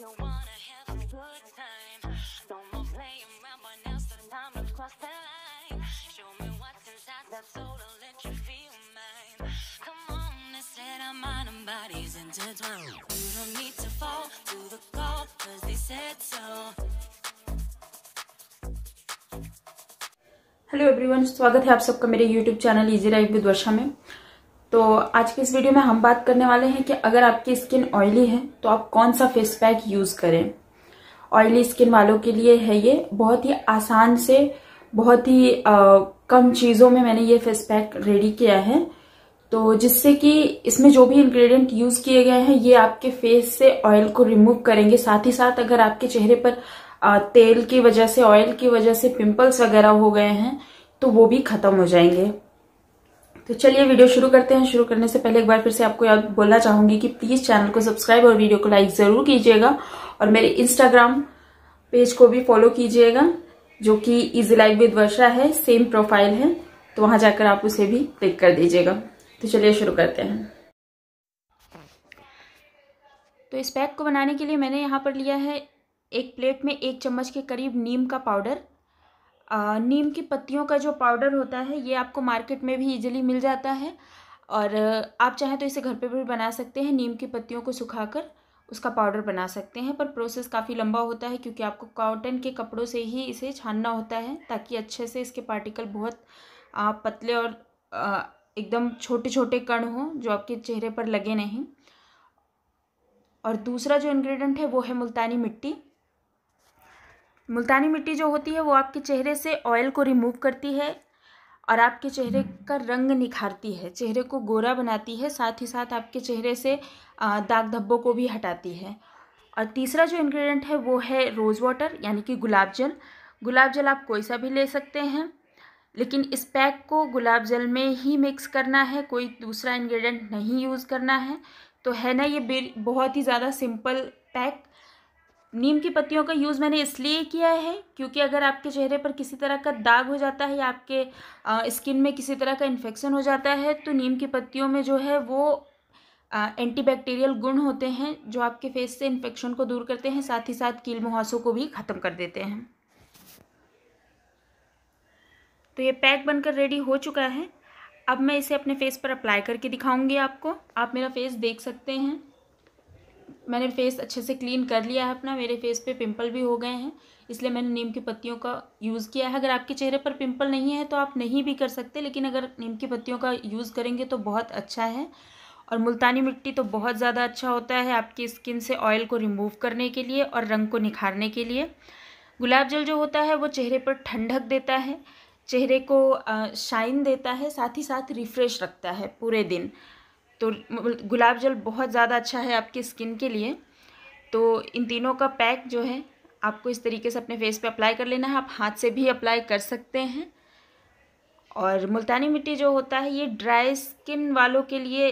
you wanna have a good time. No more playing around, but now's the time to cross the line. Show me what's inside that soul to let you feel mine. Come on, let's let our mind and bodies intertwine. You don't need to fall to the call, cause they said so. Hello everyone स्वागत है आप सबका मेरे YouTube channel easy life with Varsha में तो आज के इस वीडियो में हम बात करने वाले हैं कि अगर आपकी स्किन ऑयली है तो आप कौन सा फेस पैक यूज़ करें ऑयली स्किन वालों के लिए है ये बहुत ही आसान से बहुत ही आ, कम चीज़ों में मैंने ये फेस पैक रेडी किया है तो जिससे कि इसमें जो भी इंग्रेडिएंट यूज़ किए गए हैं ये आपके फेस से ऑयल को रिमूव करेंगे साथ ही साथ अगर आपके चेहरे पर आ, तेल की वजह से ऑयल की वजह से पिंपल्स वगैरह हो गए हैं तो वो भी ख़त्म हो जाएंगे तो चलिए वीडियो शुरू करते हैं शुरू करने से पहले एक बार फिर से आपको याद बोलना चाहूंगी कि प्लीज़ चैनल को सब्सक्राइब और वीडियो को लाइक ज़रूर कीजिएगा और मेरे इंस्टाग्राम पेज को भी फॉलो कीजिएगा जो कि इजी लाइक विद वर्षा है सेम प्रोफाइल है तो वहां जाकर आप उसे भी क्लिक कर दीजिएगा तो चलिए शुरू करते हैं तो इस पैक को बनाने के लिए मैंने यहाँ पर लिया है एक प्लेट में एक चम्मच के करीब नीम का पाउडर नीम की पत्तियों का जो पाउडर होता है ये आपको मार्केट में भी इजीली मिल जाता है और आप चाहें तो इसे घर पे भी बना सकते हैं नीम की पत्तियों को सुखाकर उसका पाउडर बना सकते हैं पर प्रोसेस काफ़ी लंबा होता है क्योंकि आपको कॉटन के कपड़ों से ही इसे छानना होता है ताकि अच्छे से इसके पार्टिकल बहुत पतले और एकदम छोटे छोटे कण हों जो आपके चेहरे पर लगे नहीं और दूसरा जो इन्ग्रीडियंट है वो है मुल्तानी मिट्टी मुल्तानी मिट्टी जो होती है वो आपके चेहरे से ऑयल को रिमूव करती है और आपके चेहरे का रंग निखारती है चेहरे को गोरा बनाती है साथ ही साथ आपके चेहरे से दाग धब्बों को भी हटाती है और तीसरा जो इंग्रेडिएंट है वो है रोज़ वाटर यानी कि गुलाब जल गुलाब जल आप कोई सा भी ले सकते हैं लेकिन इस पैक को गुलाब जल में ही मिक्स करना है कोई दूसरा इंग्रेडिएंट नहीं यूज़ करना है तो है ना ये बहुत ही ज़्यादा सिंपल पैक नीम की पत्तियों का यूज़ मैंने इसलिए किया है क्योंकि अगर आपके चेहरे पर किसी तरह का दाग हो जाता है या आपके स्किन में किसी तरह का इन्फेक्शन हो जाता है तो नीम की पत्तियों में जो है वो एंटीबैक्टीरियल गुण होते हैं जो आपके फेस से इन्फेक्शन को दूर करते हैं साथ ही साथ कील मुहासों को भी ख़त्म कर देते हैं तो ये पैक बनकर रेडी हो चुका है अब मैं इसे अपने फेस पर अप्लाई करके दिखाऊंगी आपको आप मेरा फेस देख सकते हैं मैंने फेस अच्छे से क्लीन कर लिया है अपना मेरे फेस पे पिंपल भी हो गए हैं इसलिए मैंने नीम की पत्तियों का यूज़ किया है अगर आपके चेहरे पर पिंपल नहीं है तो आप नहीं भी कर सकते लेकिन अगर नीम की पत्तियों का यूज़ करेंगे तो बहुत अच्छा है और मुल्तानी मिट्टी तो बहुत ज़्यादा अच्छा होता है आपकी स्किन से ऑयल को रिमूव करने के लिए और रंग को निखारने के लिए गुलाब जल जो होता है वो चेहरे पर ठंडक देता है चेहरे को शाइन देता है साथ ही साथ रिफ़्रेश रखता है पूरे दिन तो मतलब गुलाब जल बहुत ज़्यादा अच्छा है आपकी स्किन के लिए तो इन तीनों का पैक जो है आपको इस तरीके से अपने फेस पे अप्लाई कर लेना है आप हाथ से भी अप्लाई कर सकते हैं और मुल्तानी मिट्टी जो होता है ये ड्राई स्किन वालों के लिए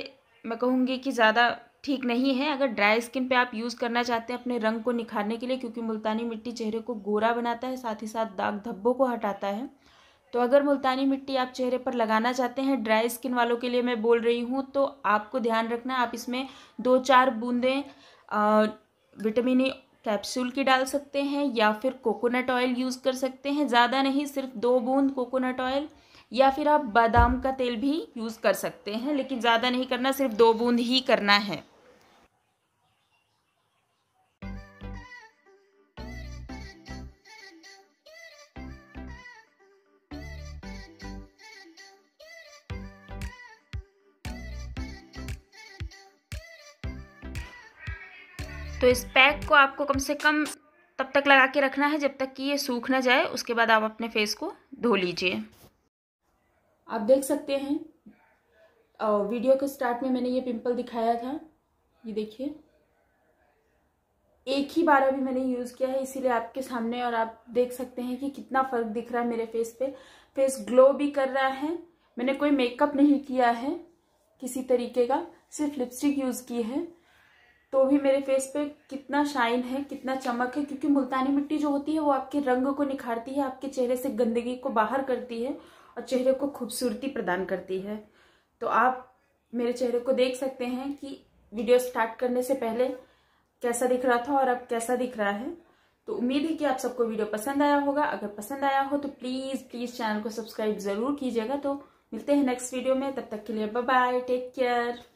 मैं कहूँगी कि ज़्यादा ठीक नहीं है अगर ड्राई स्किन पे आप यूज़ करना चाहते हैं अपने रंग को निखारने के लिए क्योंकि मुल्तानी मिट्टी चेहरे को गोरा बनाता है साथ ही साथ दाग धब्बों को हटाता है तो अगर मुल्तानी मिट्टी आप चेहरे पर लगाना चाहते हैं ड्राई स्किन वालों के लिए मैं बोल रही हूँ तो आपको ध्यान रखना आप इसमें दो चार बूंदें विटामिन ए कैप्सूल की डाल सकते हैं या फिर कोकोनट ऑयल यूज़ कर सकते हैं ज़्यादा नहीं सिर्फ दो बूंद कोकोनट ऑयल या फिर आप बादाम का तेल भी यूज़ कर सकते हैं लेकिन ज़्यादा नहीं करना सिर्फ दो बूंद ही करना है तो इस पैक को आपको कम से कम तब तक लगा के रखना है जब तक कि ये सूख ना जाए उसके बाद आप अपने फेस को धो लीजिए आप देख सकते हैं वीडियो के स्टार्ट में मैंने ये पिंपल दिखाया था ये देखिए एक ही बार अभी मैंने यूज़ किया है इसीलिए आपके सामने और आप देख सकते हैं कि कितना फ़र्क दिख रहा है मेरे फेस पे फेस ग्लो भी कर रहा है मैंने कोई मेकअप नहीं किया है किसी तरीके का सिर्फ लिपस्टिक यूज़ की है तो भी मेरे फेस पे कितना शाइन है कितना चमक है क्योंकि मुल्तानी मिट्टी जो होती है वो आपके रंग को निखारती है आपके चेहरे से गंदगी को बाहर करती है और चेहरे को खूबसूरती प्रदान करती है तो आप मेरे चेहरे को देख सकते हैं कि वीडियो स्टार्ट करने से पहले कैसा दिख रहा था और अब कैसा दिख रहा है तो उम्मीद है कि आप सबको वीडियो पसंद आया होगा अगर पसंद आया हो तो प्लीज़ प्लीज़ चैनल को सब्सक्राइब ज़रूर कीजिएगा तो मिलते हैं नेक्स्ट वीडियो में तब तक के लिए बाय बाय टेक केयर